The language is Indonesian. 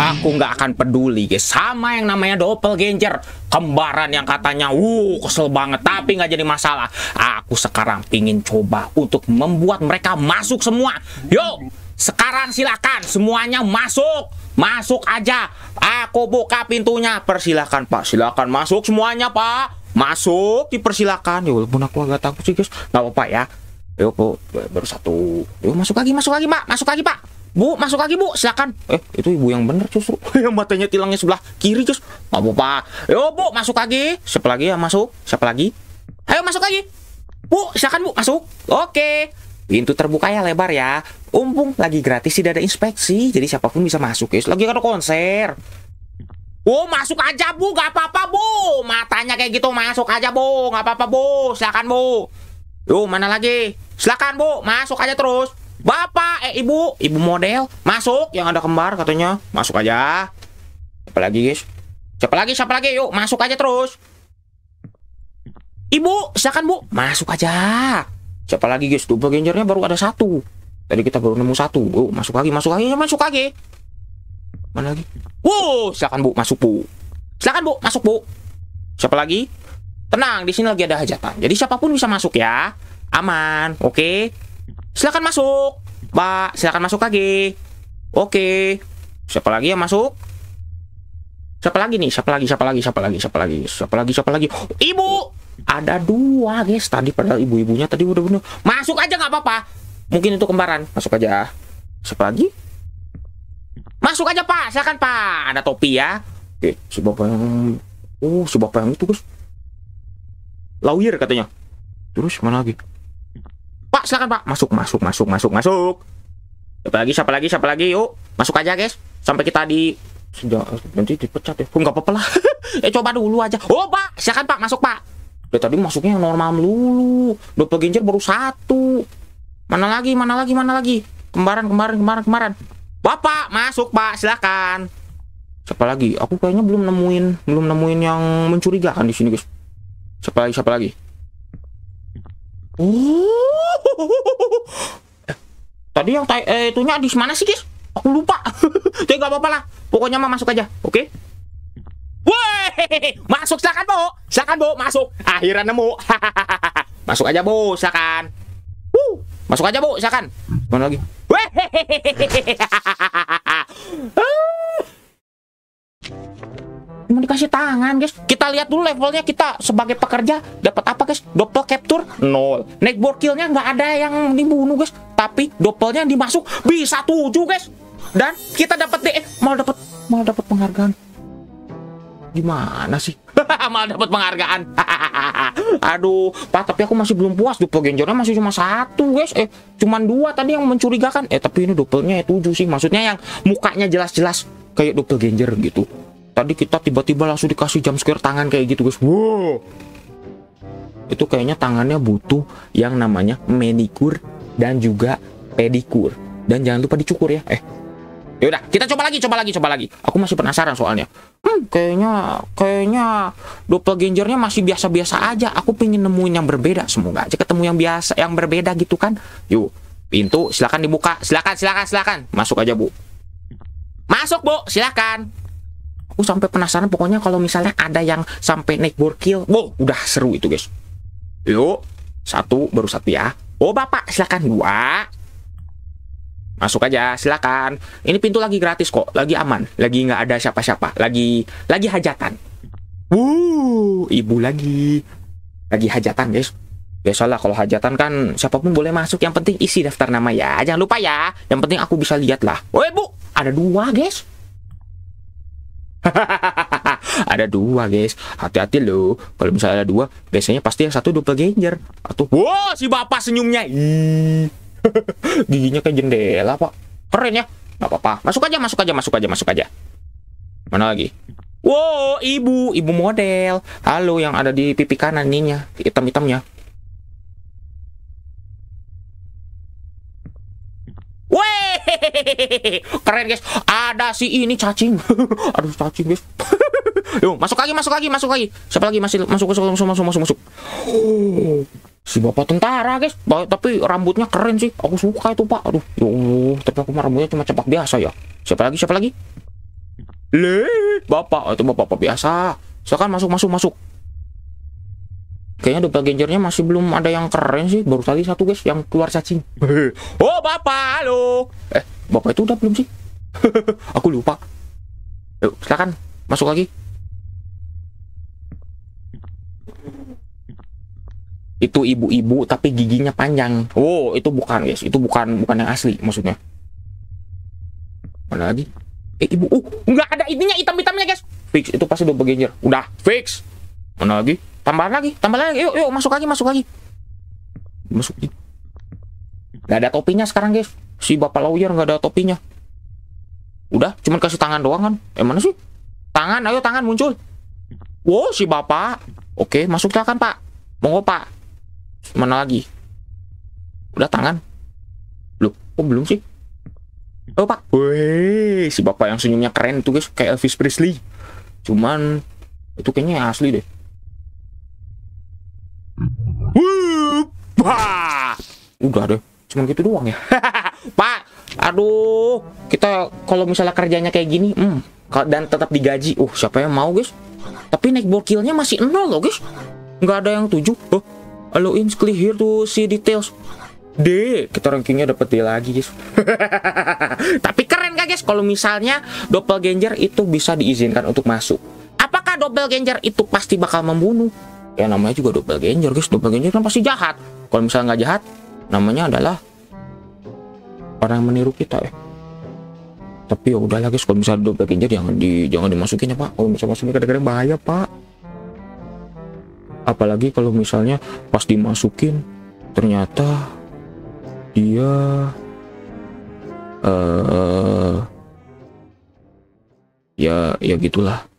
Aku nggak akan peduli, guys. Sama yang namanya double doppelganger, kembaran yang katanya, wuh kesel banget, tapi nggak jadi masalah. Aku sekarang pingin coba untuk membuat mereka masuk semua. Yuk, sekarang silakan semuanya masuk. Masuk aja. Aku buka pintunya. persilakan Pak. Silakan masuk semuanya, Pak. Masuk, dipersilakan. Ya walaupun aku agak takut sih, guys. Nggak apa-apa ya. Yuk, baru satu. Yuk, masuk lagi, masuk lagi, Pak. Masuk lagi, Pak. Bu, masuk lagi bu, silakan. Eh, itu ibu yang bener justru. yang matanya tilangnya sebelah kiri cus. Nggak apa-apa. Yo bu, masuk lagi. Siapa lagi yang masuk? Siapa lagi? Ayo masuk lagi. Bu, silakan bu, masuk. Oke. Pintu terbuka ya lebar ya. Umpung lagi gratis tidak ada inspeksi, jadi siapapun bisa masuk guys. Lagi ada konser. Bu, masuk aja bu, nggak apa-apa bu. Matanya kayak gitu, masuk aja bu, nggak apa-apa bu. Silakan bu. Yo, mana lagi? Silakan bu, masuk aja terus. Bapak, eh ibu, ibu model, masuk yang ada kembar katanya. Masuk aja. Siapa lagi, guys? Siapa lagi? Siapa lagi? Yuk, masuk aja terus. Ibu, silakan Bu, masuk aja. Siapa lagi, guys? Tuh genjernya baru ada satu. Tadi kita baru nemu satu. Bu, masuk lagi, masuk lagi, masuk lagi. Mana lagi? Wow, silakan Bu, masuk Bu. Silakan Bu, masuk Bu. Siapa lagi? Tenang, di sini lagi ada hajatan. Jadi siapapun bisa masuk ya. Aman, oke? Okay? Silakan masuk. Pak, silakan masuk lagi. Oke. Siapa lagi yang masuk? Siapa lagi nih? Siapa lagi? Siapa lagi? Siapa lagi? Siapa lagi? Siapa lagi? Siapa lagi? ibu. Ada dua, guys. Tadi pada ibu-ibunya tadi udah bener. Masuk aja nggak apa-apa. Mungkin itu kembaran. Masuk aja. Siapa lagi? Masuk aja, Pak. Silakan, Pak. Ada topi ya. Oke, si bapak yang Oh, si bapak yang itu, guys. Lawyer katanya. Terus mana lagi? pak silakan pak masuk masuk masuk masuk masuk siapa lagi siapa lagi siapa lagi yuk masuk aja guys sampai kita di Sejak, nanti dipecat ya nggak apa-apa lah eh coba dulu aja oh pak silakan pak masuk pak udah tadi masuknya normal melulu dokter pegincir baru satu mana lagi mana lagi mana lagi kembaran kembaran kembaran kembaran bapak masuk pak silakan siapa lagi aku kayaknya belum nemuin belum nemuin yang mencurigakan di sini guys siapa lagi siapa lagi Tadi yang eh, itunya di mana sih, guys? Aku lupa. Jadi nggak apa-apa lah. Pokoknya mah masuk aja, oke? Okay? Woi, masuk silakan, Bu. Silakan, Bu, masuk. Akhirnya nemu. masuk aja, Bu, silakan. Wuh, masuk aja, Bu, silakan. Mana lagi? Woi dikasih tangan guys kita lihat dulu levelnya kita sebagai pekerja dapat apa guys double capture nol neck killnya nggak ada yang dibunuh guys tapi doppelnya dimasuk bisa tujuh guys dan kita dapat deh malah dapat malah dapat penghargaan gimana sih malah dapat penghargaan aduh pak tapi aku masih belum puas double genjornya masih cuma satu guys eh cuma dua tadi yang mencurigakan eh tapi ini doublenya ya tujuh sih maksudnya yang mukanya jelas-jelas kayak double genjer gitu tadi kita tiba-tiba langsung dikasih jam square tangan kayak gitu guys wow itu kayaknya tangannya butuh yang namanya manikur dan juga pedikur dan jangan lupa dicukur ya eh yaudah kita coba lagi coba lagi coba lagi aku masih penasaran soalnya hmm, kayaknya kayaknya doppelgangernya masih biasa-biasa aja aku pengen nemuin yang berbeda semoga aja ketemu yang biasa yang berbeda gitu kan yuk pintu silakan dibuka silakan silakan silakan masuk aja bu masuk bu silakan aku sampai penasaran pokoknya kalau misalnya ada yang sampai naik borkil wow udah seru itu guys yuk satu baru satu ya oh bapak silakan dua masuk aja silakan ini pintu lagi gratis kok lagi aman lagi nggak ada siapa-siapa lagi lagi hajatan wuh ibu lagi lagi hajatan guys biasalah ya, kalau hajatan kan siapapun boleh masuk yang penting isi daftar nama ya jangan lupa ya yang penting aku bisa lihat lah oh ibu ada dua guys ada dua guys hati-hati loh kalau misalnya ada dua biasanya pasti yang satu double ganger atau wow si bapak senyumnya giginya kayak jendela pak keren ya nggak apa-apa masuk aja masuk aja masuk aja masuk aja mana lagi wow ibu ibu model halo yang ada di pipi kanan ininya hitam-hitamnya Keren guys. Ada si ini cacing. Aduh cacing guys. Yuk, masuk lagi, masuk lagi, masuk lagi. Siapa lagi masih masuk masuk masuk masuk masuk masuk. si bapak tentara, guys. Ba tapi rambutnya keren sih. Aku suka itu, Pak. Aduh, ya tapi aku mah rambutnya cuma cepak biasa ya. Siapa lagi? Siapa lagi? Le, bapak. itu bapak, bapak biasa. Silakan masuk, masuk, masuk. Kayaknya double genjernya masih belum ada yang keren sih. Baru tadi satu guys yang keluar cacing. oh bapak, halo. Eh, bapak itu udah belum sih? Aku lupa. Yuk, silakan masuk lagi. Itu ibu-ibu tapi giginya panjang. Oh, itu bukan guys, itu bukan bukan yang asli maksudnya. Mana lagi? Eh ibu, uh nggak ada ininya hitam-hitamnya guys. Fix itu pasti double genjer. Udah fix. Mana lagi? tambah lagi tambah lagi yuk yuk masuk lagi masuk lagi masuk lagi. Gak ada topinya sekarang guys si bapak lawyer gak ada topinya udah cuman kasih tangan doang kan eh mana sih tangan ayo tangan muncul wow si bapak oke masuk silakan pak monggo pak mana lagi udah tangan belum kok belum sih oh pak woi si bapak yang senyumnya keren tuh guys kayak Elvis Presley cuman itu kayaknya asli deh Udah deh, cuma gitu doang ya. Pak, aduh, kita kalau misalnya kerjanya kayak gini, hmm, dan tetap digaji, uh, siapa yang mau guys? Tapi naik bokilnya masih nol loh guys, nggak ada yang tujuh. Oh, halo ins clear to see details. Deh, kita rankingnya dapat dia lagi guys tapi keren gak guys kalau misalnya double doppelganger itu bisa diizinkan untuk masuk apakah double doppelganger itu pasti bakal membunuh ya namanya juga double ganger guys double ganger kan pasti jahat kalau misalnya nggak jahat namanya adalah orang yang meniru kita ya tapi ya udah guys kalau misalnya double ganger jangan di jangan dimasukin ya pak kalau misalnya masukin kadang-kadang bahaya pak apalagi kalau misalnya pas dimasukin ternyata dia eh uh, ya ya gitulah